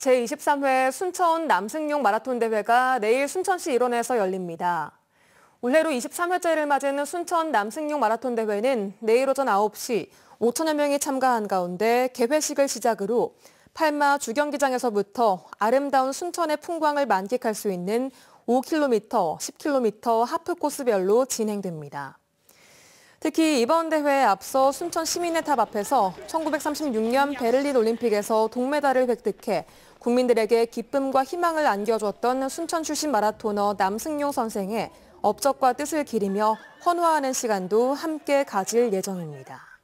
제23회 순천 남승용 마라톤 대회가 내일 순천시 일원에서 열립니다. 올해로 23회째를 맞이 순천 남승용 마라톤 대회는 내일 오전 9시 5천여 명이 참가한 가운데 개회식을 시작으로 팔마 주경기장에서부터 아름다운 순천의 풍광을 만끽할 수 있는 5km, 10km 하프 코스별로 진행됩니다. 특히 이번 대회에 앞서 순천 시민의 탑 앞에서 1936년 베를린 올림픽에서 동메달을 획득해 국민들에게 기쁨과 희망을 안겨줬던 순천 출신 마라토너 남승용 선생의 업적과 뜻을 기리며 헌화하는 시간도 함께 가질 예정입니다.